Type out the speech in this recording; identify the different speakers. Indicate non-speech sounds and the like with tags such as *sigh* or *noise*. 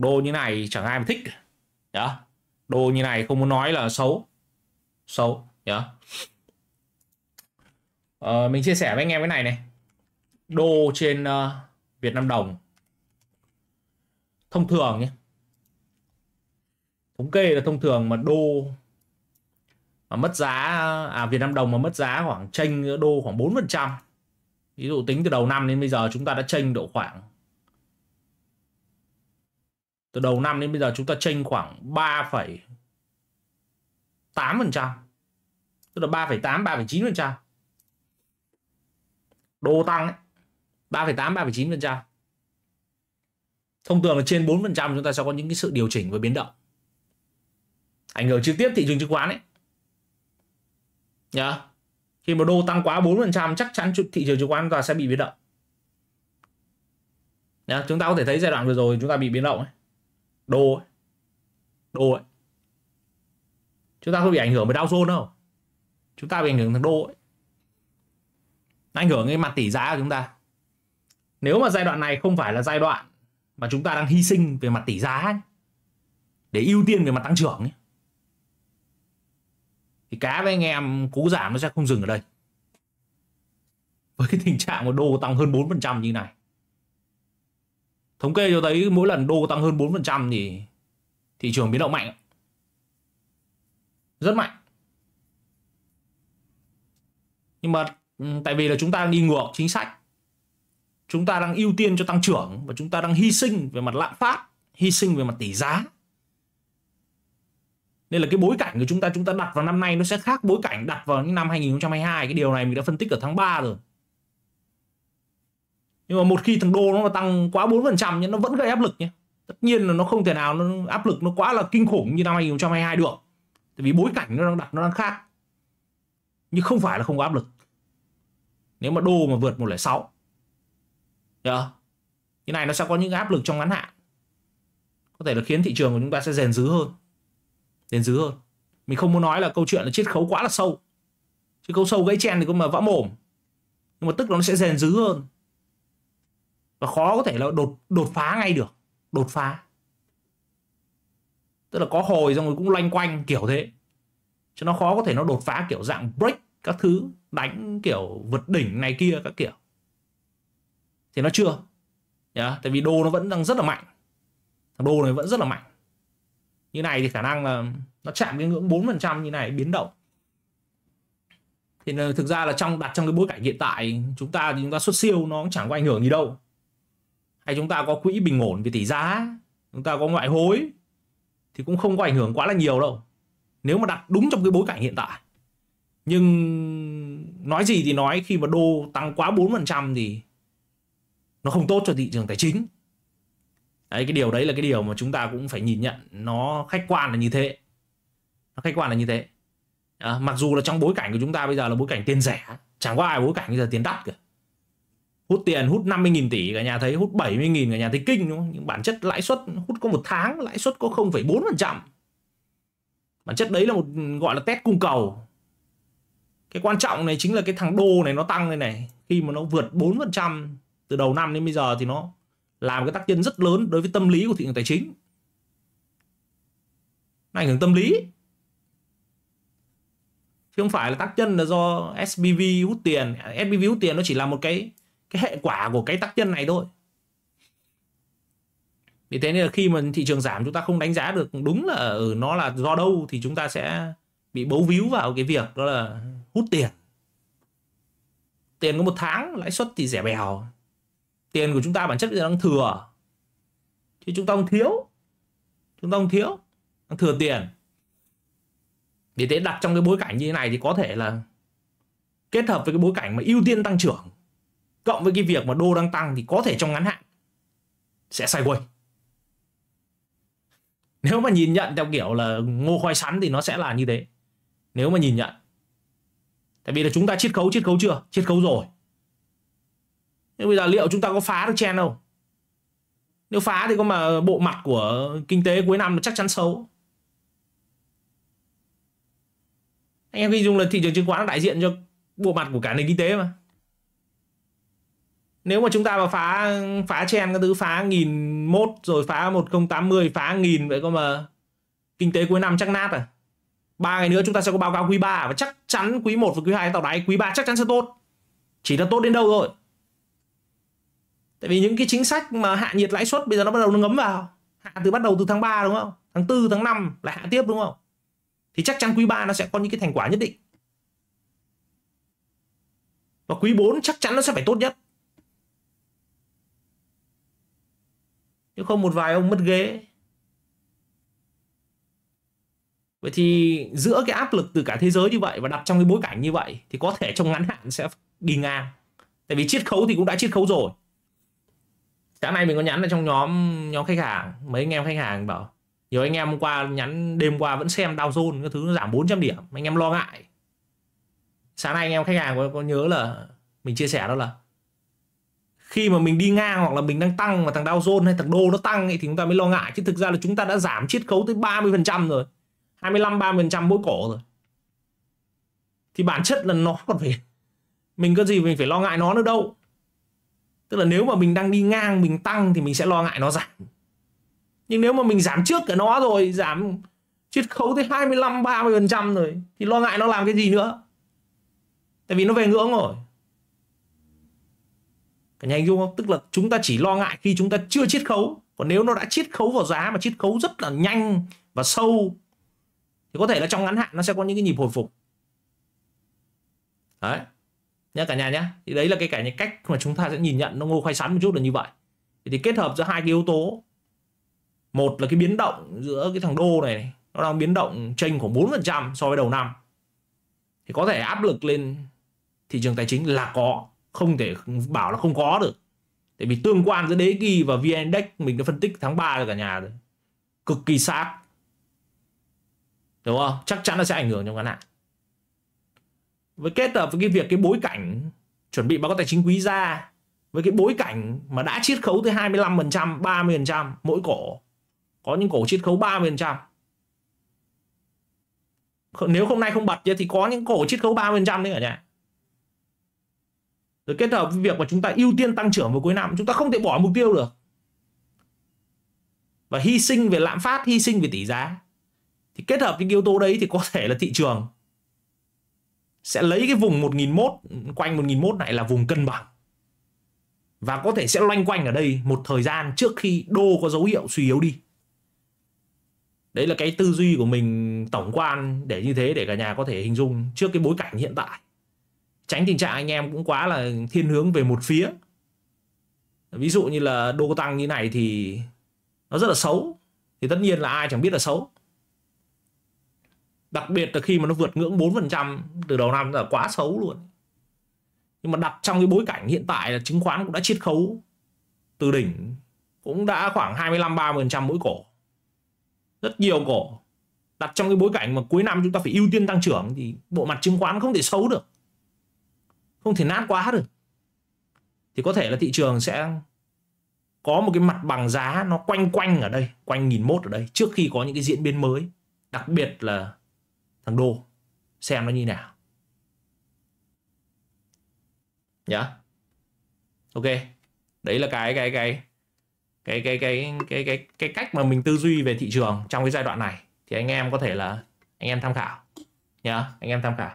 Speaker 1: đô như này chẳng ai mà thích nhá dạ. đô như này không muốn nói là xấu xấu nhá dạ. ờ, mình chia sẻ với anh em cái này này đô trên uh, Việt Nam đồng thông thường nhé thống kê là thông thường mà đô mà mất giá à Việt Nam đồng mà mất giá khoảng chênh đô khoảng 4% ví dụ tính từ đầu năm đến bây giờ chúng ta đã chênh độ khoảng từ đầu năm đến bây giờ chúng ta chênh khoảng 3,8% tức là 3,8 3,9% đô tăng ấy, 3,8 3,9% thông thường là trên 4% chúng ta sẽ có những cái sự điều chỉnh và biến động ảnh hưởng trực tiếp thị trường chứng khoán ấy nhớ khi mà đô tăng quá 4% chắc chắn thị trường chứng khoán ta sẽ bị biến động nhớ chúng ta có thể thấy giai đoạn vừa rồi chúng ta bị biến động ấy đô, ấy đồ ấy chúng ta không bị ảnh hưởng bởi Dow Jones đâu chúng ta bị ảnh hưởng thằng đô ấy nó ảnh hưởng cái mặt tỷ giá của chúng ta nếu mà giai đoạn này không phải là giai đoạn mà chúng ta đang hy sinh về mặt tỷ giá ấy, để ưu tiên về mặt tăng trưởng ấy, thì cá với anh em cú giảm nó sẽ không dừng ở đây với cái *laughs* tình trạng của đô tăng hơn 4% như này Thống kê cho thấy mỗi lần đô tăng hơn 4% thì thị trường biến động mạnh. Rất mạnh. Nhưng mà ừ, tại vì là chúng ta đang đi ngược chính sách. Chúng ta đang ưu tiên cho tăng trưởng và chúng ta đang hy sinh về mặt lạm phát, hy sinh về mặt tỷ giá. Nên là cái bối cảnh của chúng ta chúng ta đặt vào năm nay nó sẽ khác bối cảnh đặt vào những năm 2022. Cái điều này mình đã phân tích ở tháng 3 rồi nhưng mà một khi thằng đô nó mà tăng quá 4% nhưng nó vẫn gây áp lực nhé tất nhiên là nó không thể nào nó áp lực nó quá là kinh khủng như năm 2022 được tại vì bối cảnh nó đang đặt nó đang khác nhưng không phải là không có áp lực nếu mà đô mà vượt 106 yeah. như này nó sẽ có những áp lực trong ngắn hạn có thể là khiến thị trường của chúng ta sẽ rèn dứ hơn rèn dứ hơn mình không muốn nói là câu chuyện là chiết khấu quá là sâu chứ câu sâu gãy chen thì cũng mà vã mồm nhưng mà tức là nó sẽ rèn dứ hơn và khó có thể là đột đột phá ngay được đột phá tức là có hồi xong rồi cũng loanh quanh kiểu thế chứ nó khó có thể nó đột phá kiểu dạng break các thứ đánh kiểu vượt đỉnh này kia các kiểu thì nó chưa yeah, tại vì đô nó vẫn đang rất là mạnh thằng đô này vẫn rất là mạnh như này thì khả năng là nó chạm cái ngưỡng 4% như này biến động thì thực ra là trong đặt trong cái bối cảnh hiện tại chúng ta thì chúng ta xuất siêu nó cũng chẳng có ảnh hưởng gì đâu hay chúng ta có quỹ bình ổn về tỷ giá chúng ta có ngoại hối thì cũng không có ảnh hưởng quá là nhiều đâu nếu mà đặt đúng trong cái bối cảnh hiện tại nhưng nói gì thì nói khi mà đô tăng quá 4% thì nó không tốt cho thị trường tài chính đấy cái điều đấy là cái điều mà chúng ta cũng phải nhìn nhận nó khách quan là như thế nó khách quan là như thế à, mặc dù là trong bối cảnh của chúng ta bây giờ là bối cảnh tiền rẻ chẳng có ai bối cảnh bây giờ tiền đắt cả hút tiền hút 50.000 tỷ cả nhà thấy hút 70.000 cả nhà thấy kinh đúng không nhưng bản chất lãi suất hút có một tháng lãi suất có 0,4% bản chất đấy là một gọi là test cung cầu cái quan trọng này chính là cái thằng đô này nó tăng lên này khi mà nó vượt 4% từ đầu năm đến bây giờ thì nó làm cái tác nhân rất lớn đối với tâm lý của thị trường tài chính nó ảnh hưởng tâm lý chứ không phải là tác nhân là do SBV hút tiền SBV hút tiền nó chỉ là một cái cái hệ quả của cái tác nhân này thôi vì thế nên là khi mà thị trường giảm chúng ta không đánh giá được đúng là ở ừ, nó là do đâu thì chúng ta sẽ bị bấu víu vào cái việc đó là hút tiền tiền có một tháng lãi suất thì rẻ bèo tiền của chúng ta bản chất bây giờ đang thừa chứ chúng ta không thiếu chúng ta không thiếu đang thừa tiền vì thế đặt trong cái bối cảnh như thế này thì có thể là kết hợp với cái bối cảnh mà ưu tiên tăng trưởng cộng với cái việc mà đô đang tăng thì có thể trong ngắn hạn sẽ quay nếu mà nhìn nhận theo kiểu là ngô khoai sắn thì nó sẽ là như thế nếu mà nhìn nhận tại vì là chúng ta chiết khấu chiết khấu chưa chiết khấu rồi nhưng bây giờ liệu chúng ta có phá được trend không nếu phá thì có mà bộ mặt của kinh tế cuối năm chắc chắn xấu anh em hình dung là thị trường chứng khoán đại diện cho bộ mặt của cả nền kinh tế mà nếu mà chúng ta mà phá phá chen cái thứ phá nghìn mốt rồi phá một tám mươi phá nghìn vậy có mà kinh tế cuối năm chắc nát à ba ngày nữa chúng ta sẽ có báo cáo quý 3 à? và chắc chắn quý 1 và quý 2 tàu đáy quý 3 chắc chắn sẽ tốt chỉ là tốt đến đâu rồi tại vì những cái chính sách mà hạ nhiệt lãi suất bây giờ nó bắt đầu nó ngấm vào hạ từ bắt đầu từ tháng 3 đúng không tháng 4 tháng 5 là hạ tiếp đúng không thì chắc chắn quý 3 nó sẽ có những cái thành quả nhất định và quý 4 chắc chắn nó sẽ phải tốt nhất chứ không một vài ông mất ghế vậy thì giữa cái áp lực từ cả thế giới như vậy và đặt trong cái bối cảnh như vậy thì có thể trong ngắn hạn sẽ đi ngang tại vì chiết khấu thì cũng đã chiết khấu rồi sáng nay mình có nhắn ở trong nhóm nhóm khách hàng mấy anh em khách hàng bảo nhiều anh em hôm qua nhắn đêm qua vẫn xem Dow Jones cái thứ nó giảm 400 điểm anh em lo ngại sáng nay anh em khách hàng có, có nhớ là mình chia sẻ đó là khi mà mình đi ngang hoặc là mình đang tăng mà thằng Dow Jones hay thằng đô nó tăng ấy, thì chúng ta mới lo ngại chứ thực ra là chúng ta đã giảm chiết khấu tới 30% rồi 25 30% mỗi cổ rồi thì bản chất là nó còn phải mình có gì mình phải lo ngại nó nữa đâu tức là nếu mà mình đang đi ngang mình tăng thì mình sẽ lo ngại nó giảm nhưng nếu mà mình giảm trước cả nó rồi giảm chiết khấu tới 25 30% rồi thì lo ngại nó làm cái gì nữa tại vì nó về ngưỡng rồi cả nhà hình dung không tức là chúng ta chỉ lo ngại khi chúng ta chưa chiết khấu còn nếu nó đã chiết khấu vào giá mà chiết khấu rất là nhanh và sâu thì có thể là trong ngắn hạn nó sẽ có những cái nhịp hồi phục đấy nhá cả nhà nhá thì đấy là cái cái cách mà chúng ta sẽ nhìn nhận nó ngô khai sắn một chút là như vậy thì, kết hợp giữa hai cái yếu tố một là cái biến động giữa cái thằng đô này nó đang biến động chênh khoảng 4% so với đầu năm thì có thể áp lực lên thị trường tài chính là có không thể bảo là không có được tại vì tương quan giữa đế kỳ và vn index mình đã phân tích tháng 3 rồi cả nhà rồi cực kỳ sát đúng không chắc chắn là sẽ ảnh hưởng trong ngắn hạn với kết hợp với cái việc cái bối cảnh chuẩn bị báo cáo tài chính quý ra với cái bối cảnh mà đã chiết khấu tới 25%, 30% mỗi cổ. Có những cổ chiết khấu 30%. Nếu hôm nay không bật thì có những cổ chiết khấu 30% đấy cả nhà rồi kết hợp với việc mà chúng ta ưu tiên tăng trưởng vào cuối năm chúng ta không thể bỏ mục tiêu được và hy sinh về lạm phát hy sinh về tỷ giá thì kết hợp những yếu tố đấy thì có thể là thị trường sẽ lấy cái vùng 1001 quanh 1001 này là vùng cân bằng và có thể sẽ loanh quanh ở đây một thời gian trước khi đô có dấu hiệu suy yếu đi đấy là cái tư duy của mình tổng quan để như thế để cả nhà có thể hình dung trước cái bối cảnh hiện tại tránh tình trạng anh em cũng quá là thiên hướng về một phía ví dụ như là đô tăng như này thì nó rất là xấu thì tất nhiên là ai chẳng biết là xấu đặc biệt là khi mà nó vượt ngưỡng 4% từ đầu năm là quá xấu luôn nhưng mà đặt trong cái bối cảnh hiện tại là chứng khoán cũng đã chiết khấu từ đỉnh cũng đã khoảng 25 30% mỗi cổ. Rất nhiều cổ. Đặt trong cái bối cảnh mà cuối năm chúng ta phải ưu tiên tăng trưởng thì bộ mặt chứng khoán không thể xấu được không thể nát quá được thì có thể là thị trường sẽ có một cái mặt bằng giá nó quanh quanh ở đây quanh nghìn mốt ở đây trước khi có những cái diễn biến mới đặc biệt là thằng đô xem nó như nào nhá yeah. ok đấy là cái cái cái cái cái cái cái cái cái cách mà mình tư duy về thị trường trong cái giai đoạn này thì anh em có thể là anh em tham khảo nhá yeah. anh em tham khảo